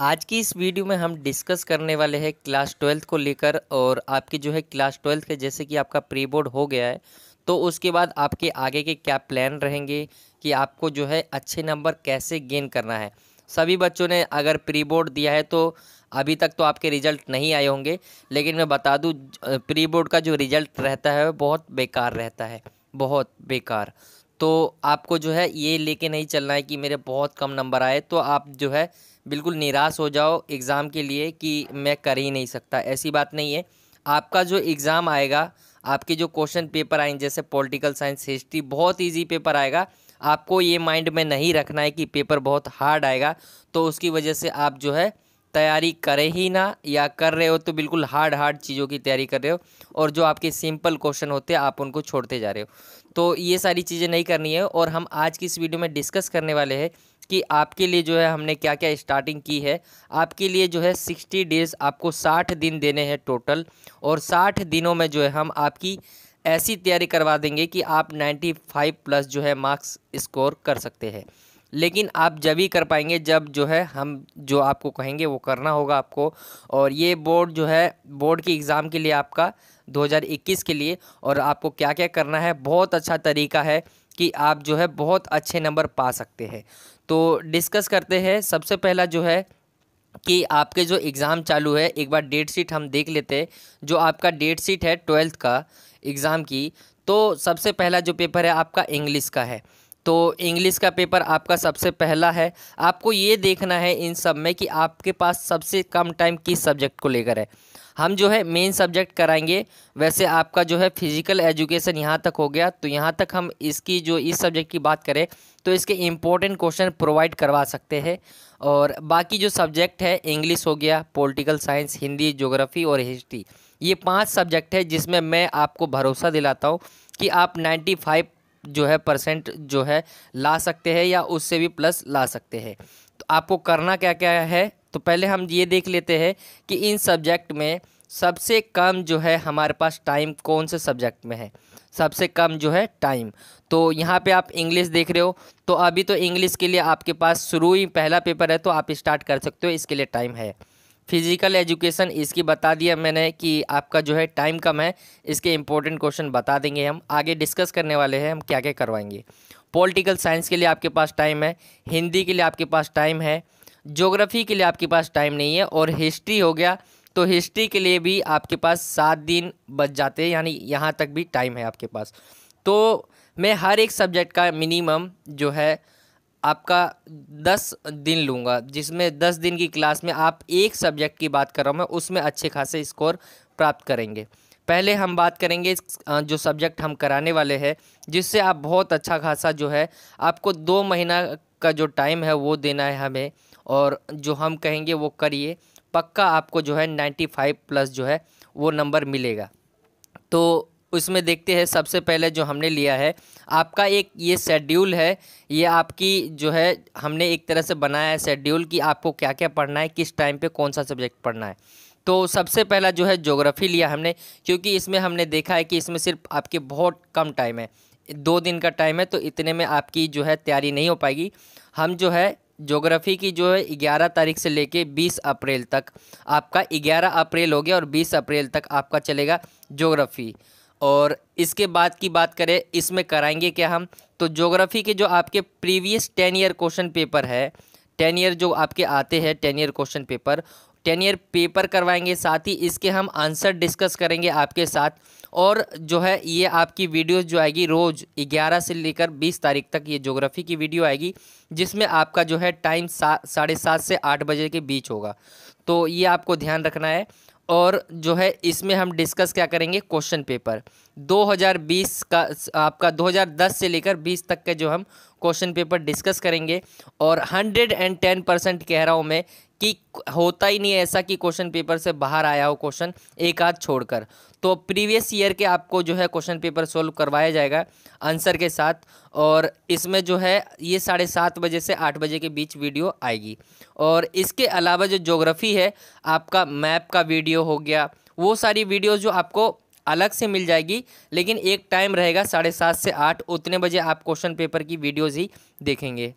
आज की इस वीडियो में हम डिस्कस करने वाले हैं क्लास ट्वेल्थ को लेकर और आपकी जो है क्लास ट्वेल्थ के जैसे कि आपका प्री बोर्ड हो गया है तो उसके बाद आपके आगे के क्या प्लान रहेंगे कि आपको जो है अच्छे नंबर कैसे गेन करना है सभी बच्चों ने अगर प्री बोर्ड दिया है तो अभी तक तो आपके रिजल्ट नहीं आए होंगे लेकिन मैं बता दूँ प्री बोर्ड का जो रिजल्ट रहता है वो बहुत बेकार रहता है बहुत बेकार तो आपको जो है ये लेके नहीं चलना है कि मेरे बहुत कम नंबर आए तो आप जो है बिल्कुल निराश हो जाओ एग्ज़ाम के लिए कि मैं कर ही नहीं सकता ऐसी बात नहीं है आपका जो एग्ज़ाम आएगा आपके जो क्वेश्चन पेपर आएंगे जैसे पॉलिटिकल साइंस हिस्ट्री बहुत ईजी पेपर आएगा आपको ये माइंड में नहीं रखना है कि पेपर बहुत हार्ड आएगा तो उसकी वजह से आप जो है तैयारी करें ही ना या कर रहे हो तो बिल्कुल हार्ड हार्ड चीज़ों की तैयारी कर रहे हो और जो आपके सिंपल क्वेश्चन होते हैं आप उनको छोड़ते जा रहे हो तो ये सारी चीज़ें नहीं करनी है और हम आज की इस वीडियो में डिस्कस करने वाले हैं कि आपके लिए जो है हमने क्या क्या स्टार्टिंग की है आपके लिए जो है सिक्सटी डेज़ आपको साठ दिन देने हैं टोटल और साठ दिनों में जो है हम आपकी ऐसी तैयारी करवा देंगे कि आप नाइन्टी फाइव प्लस जो है मार्क्स स्कोर कर सकते हैं लेकिन आप जब ही कर पाएंगे जब जो है हम जो आपको कहेंगे वो करना होगा आपको और ये बोर्ड जो है बोर्ड के एग्ज़ाम के लिए आपका 2021 के लिए और आपको क्या क्या करना है बहुत अच्छा तरीका है कि आप जो है बहुत अच्छे नंबर पा सकते हैं तो डिस्कस करते हैं सबसे पहला जो है कि आपके जो एग्ज़ाम चालू है एक बार डेट शीट हम देख लेते जो आपका डेट शीट है ट्वेल्थ का एग्ज़ाम की तो सबसे पहला जो पेपर है आपका इंग्लिश का है तो इंग्लिश का पेपर आपका सबसे पहला है आपको ये देखना है इन सब में कि आपके पास सबसे कम टाइम किस सब्जेक्ट को लेकर है हम जो है मेन सब्जेक्ट कराएंगे वैसे आपका जो है फिजिकल एजुकेशन यहाँ तक हो गया तो यहाँ तक हम इसकी जो इस सब्जेक्ट की बात करें तो इसके इम्पोर्टेंट क्वेश्चन प्रोवाइड करवा सकते हैं और बाकी जो सब्जेक्ट है इंग्लिश हो गया पॉलिटिकल साइंस हिंदी जोग्राफ़ी और हिस्ट्री ये पांच सब्जेक्ट है जिसमें मैं आपको भरोसा दिलाता हूँ कि आप नाइन्टी फाइव जो है परसेंट जो है ला सकते हैं या उससे भी प्लस ला सकते हैं तो आपको करना क्या क्या है तो पहले हम ये देख लेते हैं कि इन सब्जेक्ट में सबसे कम जो है हमारे पास टाइम कौन से सब्जेक्ट में है सबसे कम जो है टाइम तो यहाँ पे आप इंग्लिश देख रहे हो तो अभी तो इंग्लिश के लिए आपके पास शुरू ही पहला पेपर है तो आप स्टार्ट कर सकते हो इसके लिए टाइम है फिज़िकल एजुकेशन इसकी बता दिया मैंने कि आपका जो है टाइम कम है इसके इम्पोर्टेंट क्वेश्चन बता देंगे हम आगे डिस्कस करने वाले हैं हम क्या क्या करवाएंगे पॉलिटिकल साइंस के लिए आपके पास टाइम है हिंदी के लिए आपके पास टाइम है जोग्राफ़ी के लिए आपके पास टाइम नहीं है और हिस्ट्री हो गया तो हिस्ट्री के लिए भी आपके पास सात दिन बच जाते हैं यानी यहाँ तक भी टाइम है आपके पास तो मैं हर एक सब्जेक्ट का मिनिमम जो है आपका दस दिन लूँगा जिसमें दस दिन की क्लास में आप एक सब्जेक्ट की बात कर रहा हूँ मैं उसमें अच्छे खासे स्कोर प्राप्त करेंगे पहले हम बात करेंगे जो सब्जेक्ट हम कराने वाले हैं जिससे आप बहुत अच्छा खासा जो है आपको दो महीना का जो टाइम है वो देना है हमें और जो हम कहेंगे वो करिए पक्का आपको जो है नाइन्टी फाइव प्लस जो है वो नंबर मिलेगा तो उसमें देखते हैं सबसे पहले जो हमने लिया है आपका एक ये शेड्यूल है ये आपकी जो है हमने एक तरह से बनाया है शेड्यूल कि आपको क्या क्या पढ़ना है किस टाइम पे कौन सा सब्जेक्ट पढ़ना है तो सबसे पहला जो है जोग्राफ़ी लिया हमने क्योंकि इसमें हमने देखा है कि इसमें सिर्फ आपके बहुत कम टाइम है दो दिन का टाइम है तो इतने में आपकी जो है तैयारी नहीं हो पाएगी हम जो है जोग्राफ़ी की जो है ग्यारह तारीख से लेके बीस अप्रैल तक आपका ग्यारह अप्रैल हो गया और बीस अप्रैल तक आपका चलेगा जोग्राफ़ी और इसके बाद की बात करें इसमें कराएंगे क्या हम तो जोग्राफ़ी के जो आपके previous ten year question paper है टेन ईयर जो आपके आते हैं ten year question paper ten year paper करवाएंगे साथ ही इसके हम आंसर डिस्कस करेंगे आपके साथ और जो है ये आपकी वीडियो जो आएगी रोज़ ग्यारह से लेकर बीस तारीख तक ये जोग्राफ़ी की वीडियो आएगी जिसमें आपका जो है टाइम सा साढ़े सात से आठ बजे के बीच होगा तो ये आपको ध्यान रखना है और जो है इसमें हम डिस्कस क्या करेंगे क्वेश्चन पेपर 2020 का आपका 2010 से लेकर 20 तक के जो हम क्वेश्चन पेपर डिस्कस करेंगे और 110 परसेंट कह रहा हूँ मैं कि होता ही नहीं ऐसा कि क्वेश्चन पेपर से बाहर आया हो क्वेश्चन एक आध छोड़कर तो प्रीवियस ईयर के आपको जो है क्वेश्चन पेपर सॉल्व करवाया जाएगा आंसर के साथ और इसमें जो है ये साढ़े सात बजे से आठ बजे के बीच वीडियो आएगी और इसके अलावा जो जोग्राफ़ी है आपका मैप का वीडियो हो गया वो सारी वीडियोज़ जो आपको अलग से मिल जाएगी लेकिन एक टाइम रहेगा साढ़े सात से आठ उतने बजे आप क्वेश्चन पेपर की वीडियोज़ ही देखेंगे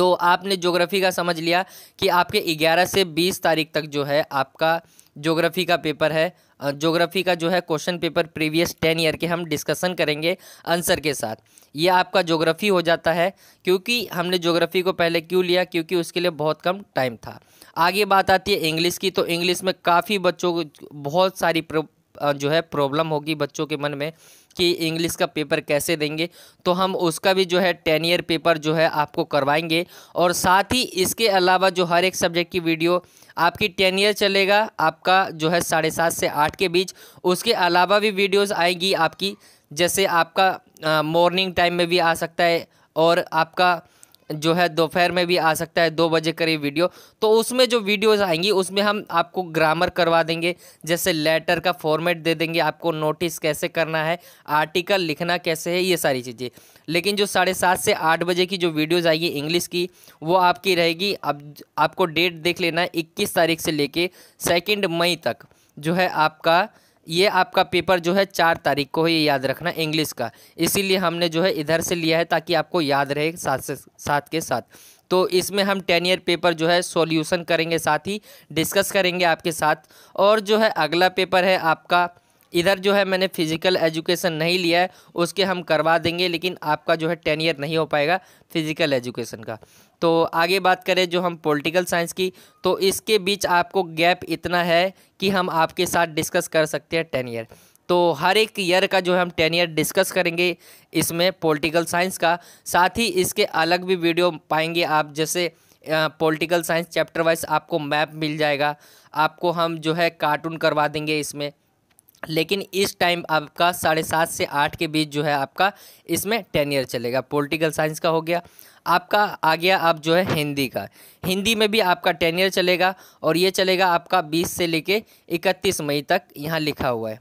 तो आपने ज्योग्राफी का समझ लिया कि आपके 11 से 20 तारीख तक जो है आपका ज्योग्राफी का पेपर है ज्योग्राफी का जो है question paper previous ten year के हम डिस्कशन करेंगे आंसर के साथ ये आपका ज्योग्राफी हो जाता है क्योंकि हमने ज्योग्राफी को पहले क्यों लिया क्योंकि उसके लिए बहुत कम टाइम था आगे बात आती है इंग्लिश की तो इंग्लिश में काफ़ी बच्चों को बहुत सारी जो है प्रॉब्लम होगी बच्चों के मन में कि इंग्लिश का पेपर कैसे देंगे तो हम उसका भी जो है टेन ईयर पेपर जो है आपको करवाएंगे और साथ ही इसके अलावा जो हर एक सब्जेक्ट की वीडियो आपकी टेन ईयर चलेगा आपका जो है साढ़े सात से आठ के बीच उसके अलावा भी वीडियोस आएगी आपकी जैसे आपका मॉर्निंग टाइम में भी आ सकता है और आपका जो है दोपहर में भी आ सकता है दो बजे करीब वीडियो तो उसमें जो वीडियोज़ आएंगी उसमें हम आपको ग्रामर करवा देंगे जैसे लेटर का फॉर्मेट दे देंगे आपको नोटिस कैसे करना है आर्टिकल लिखना कैसे है ये सारी चीज़ें लेकिन जो साढ़े सात से आठ बजे की जो वीडियोज़ आएगी इंग्लिश की वो आपकी रहेगी अब आपको डेट देख लेना है इक्कीस तारीख से लेके सेकेंड मई तक जो है आपका ये आपका पेपर जो है चार तारीख को ही ये याद रखना इंग्लिश का इसीलिए हमने जो है इधर से लिया है ताकि आपको याद रहे साथ से साथ के साथ तो इसमें हम टेन ईयर पेपर जो है सॉल्यूशन करेंगे साथ ही डिस्कस करेंगे आपके साथ और जो है अगला पेपर है आपका इधर जो है मैंने फिजिकल एजुकेशन नहीं लिया है उसके हम करवा देंगे लेकिन आपका जो है टेन ईयर नहीं हो पाएगा फिजिकल एजुकेशन का तो आगे बात करें जो हम पॉलिटिकल साइंस की तो इसके बीच आपको गैप इतना है कि हम आपके साथ डिस्कस कर सकते हैं टेन ईयर तो हर एक ईयर का जो हम टेन ईयर डिस्कस करेंगे इसमें पॉलिटिकल साइंस का साथ ही इसके अलग भी वीडियो पाएंगे आप जैसे पॉलिटिकल साइंस चैप्टर वाइज आपको मैप मिल जाएगा आपको हम जो है कार्टून करवा देंगे इसमें लेकिन इस टाइम आपका साढ़े सात से आठ के बीच जो है आपका इसमें टेन ईयर चलेगा पॉलिटिकल साइंस का हो गया आपका आ गया आप जो है हिंदी का हिंदी में भी आपका टेन ईयर चलेगा और ये चलेगा आपका बीस से लेके इकतीस मई तक यहाँ लिखा हुआ है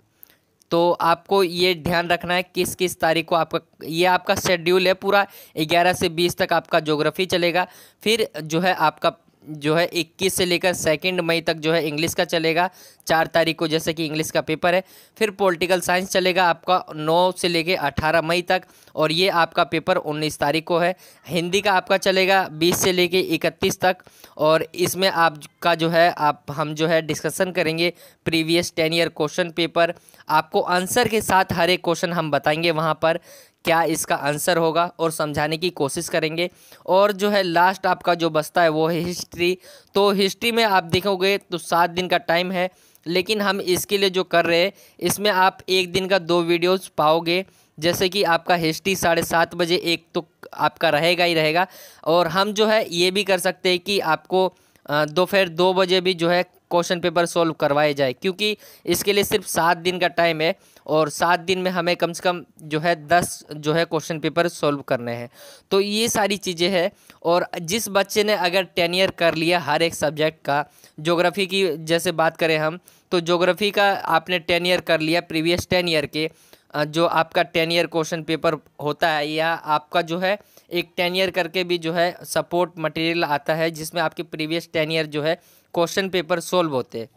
तो आपको ये ध्यान रखना है किस किस तारीख को आपका ये आपका शेड्यूल है पूरा ग्यारह से बीस तक आपका जोग्राफी चलेगा फिर जो है आपका जो है 21 से लेकर सेकेंड मई तक जो है इंग्लिश का चलेगा चार तारीख को जैसे कि इंग्लिश का पेपर है फिर पॉलिटिकल साइंस चलेगा आपका 9 से लेकर 18 मई तक और ये आपका पेपर 19 तारीख को है हिंदी का आपका चलेगा 20 से लेकर 31 तक और इसमें आपका जो है आप हम जो है डिस्कसन करेंगे previous ten year question paper आपको आंसर के साथ हर एक क्वेश्चन हम बताएंगे वहाँ पर क्या इसका आंसर होगा और समझाने की कोशिश करेंगे और जो है लास्ट आपका जो बचता है वो है हिस्ट्री तो हिस्ट्री में आप देखोगे तो सात दिन का टाइम है लेकिन हम इसके लिए जो कर रहे हैं इसमें आप एक दिन का दो वीडियोस पाओगे जैसे कि आपका हिस्ट्री साढ़े सात बजे एक तो आपका रहेगा ही रहेगा और हम जो है ये भी कर सकते हैं कि आपको दोपहर दो बजे भी जो है क्वेश्चन पेपर सॉल्व करवाए जाए क्योंकि इसके लिए सिर्फ सात दिन का टाइम है और सात दिन में हमें कम से कम जो है दस जो है क्वेश्चन पेपर सॉल्व करने हैं तो ये सारी चीज़ें हैं और जिस बच्चे ने अगर टेन ईयर कर लिया हर एक सब्जेक्ट का जोग्राफ़ी की जैसे बात करें हम तो जोग्राफ़ी का आपने टेन ईयर कर लिया प्रीवियस टेन ईयर के जो आपका टेन ईयर क्वेश्चन पेपर होता है या आपका जो है एक टेन ईयर करके भी जो है सपोर्ट मटेरियल आता है जिसमें आपके प्रीवियस टेन ईयर जो है क्वेश्चन पेपर सोल्व होते हैं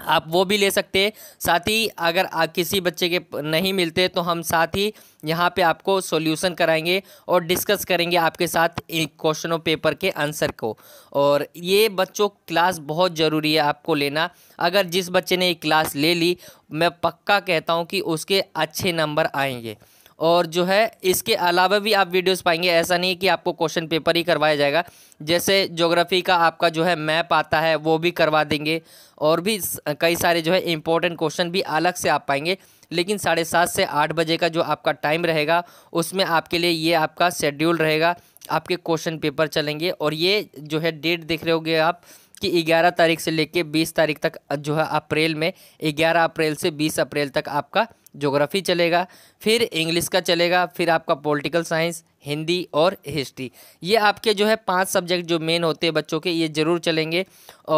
आप वो भी ले सकते हैं साथ ही अगर आप किसी बच्चे के नहीं मिलते तो हम साथ ही यहाँ पे आपको सॉल्यूशन कराएंगे और डिस्कस करेंगे आपके साथ क्वेश्चनों पेपर के आंसर को और ये बच्चों क्लास बहुत ज़रूरी है आपको लेना अगर जिस बच्चे ने ये क्लास ले ली मैं पक्का कहता हूँ कि उसके अच्छे नंबर आएंगे और जो है इसके अलावा भी आप वीडियोस पाएंगे ऐसा नहीं कि आपको क्वेश्चन पेपर ही करवाया जाएगा जैसे ज्योग्राफी का आपका जो है मैप आता है वो भी करवा देंगे और भी कई सारे जो है इम्पोर्टेंट क्वेश्चन भी अलग से आप पाएंगे लेकिन साढ़े सात से आठ बजे का जो आपका टाइम रहेगा उसमें आपके लिए ये आपका शेड्यूल रहेगा आपके क्वेश्चन पेपर चलेंगे और ये जो है डेट देख रहे होगे आप कि 11 तारीख से लेके 20 तारीख तक जो है अप्रैल में 11 अप्रैल से 20 अप्रैल तक आपका जोग्राफ़ी चलेगा फिर इंग्लिश का चलेगा फिर आपका पॉलिटिकल साइंस हिंदी और हिस्ट्री ये आपके जो है पांच सब्जेक्ट जो मेन होते हैं बच्चों के ये ज़रूर चलेंगे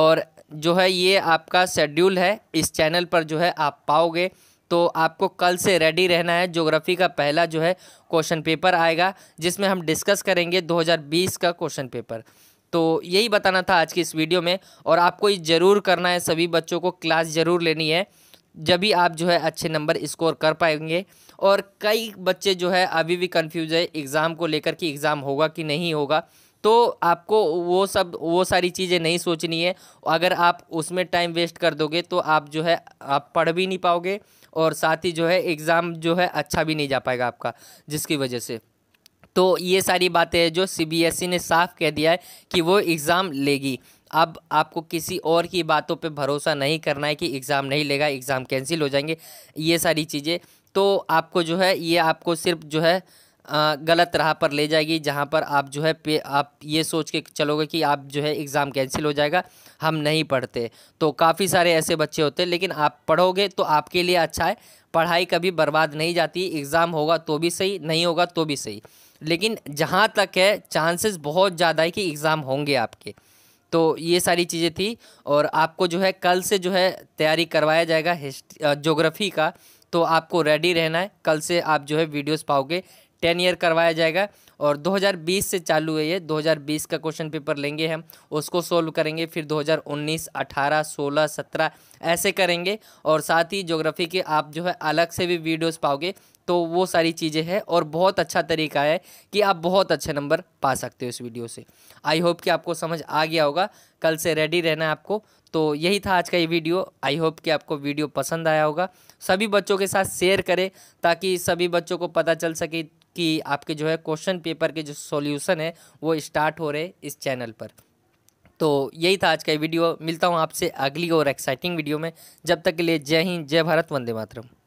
और जो है ये आपका शेड्यूल है इस चैनल पर जो है आप पाओगे तो आपको कल से रेडी रहना है ज्योग्राफी का पहला जो है क्वेश्चन पेपर आएगा जिसमें हम डिस्कस करेंगे 2020 का क्वेश्चन पेपर तो यही बताना था आज की इस वीडियो में और आपको ये ज़रूर करना है सभी बच्चों को क्लास ज़रूर लेनी है जब भी आप जो है अच्छे नंबर स्कोर कर पाएंगे और कई बच्चे जो है अभी भी कंफ्यूज है एग्ज़ाम को लेकर कि एग्ज़ाम होगा कि नहीं होगा तो आपको वो सब वो सारी चीज़ें नहीं सोचनी है अगर आप उसमें टाइम वेस्ट कर दोगे तो आप जो है आप पढ़ भी नहीं पाओगे और साथ ही जो है एग्ज़ाम जो है अच्छा भी नहीं जा पाएगा आपका जिसकी वजह से तो ये सारी बातें बी जो ई e ने साफ कह दिया है कि वो एग्ज़ाम लेगी अब आपको किसी और की बातों पे भरोसा नहीं करना है कि एग्ज़ाम नहीं लेगा एग्ज़ाम कैंसिल हो जाएंगे ये सारी चीज़ें तो आपको जो है ये आपको सिर्फ जो है गलत राह पर ले जाएगी जहाँ पर आप जो है पे आप ये सोच के चलोगे कि आप जो है एग्ज़ाम कैंसिल हो जाएगा हम नहीं पढ़ते तो काफ़ी सारे ऐसे बच्चे होते हैं लेकिन आप पढ़ोगे तो आपके लिए अच्छा है पढ़ाई कभी बर्बाद नहीं जाती एग्ज़ाम होगा तो भी सही नहीं होगा तो भी सही लेकिन जहाँ तक है चांसेस बहुत ज़्यादा है कि एग्ज़ाम होंगे आपके तो ये सारी चीज़ें थी और आपको जो है कल से जो है तैयारी करवाया जाएगा हिस्ट्री जोग्राफ़ी का तो आपको रेडी रहना है कल से आप जो है वीडियोस पाओगे टेन ईयर करवाया जाएगा और 2020 से चालू है ये 2020 का क्वेश्चन पेपर लेंगे हम उसको सोल्व करेंगे फिर 2019, 18, 16, 17 ऐसे करेंगे और साथ ही ज्योग्राफी के आप जो है अलग से भी वीडियोस पाओगे तो वो सारी चीज़ें हैं और बहुत अच्छा तरीका है कि आप बहुत अच्छे नंबर पा सकते हो इस वीडियो से आई होप कि आपको समझ आ गया होगा कल से रेडी रहना है आपको तो यही था आज का ये वीडियो आई होप कि आपको वीडियो पसंद आया होगा सभी बच्चों के साथ शेयर करें ताकि सभी बच्चों को पता चल सके कि आपके जो है क्वेश्चन पेपर के जो सॉल्यूशन है वो स्टार्ट हो रहे इस चैनल पर तो यही था आज का ये वीडियो मिलता हूँ आपसे अगली और एक्साइटिंग वीडियो में जब तक के लिए जय हिंद जय भारत वंदे मातरम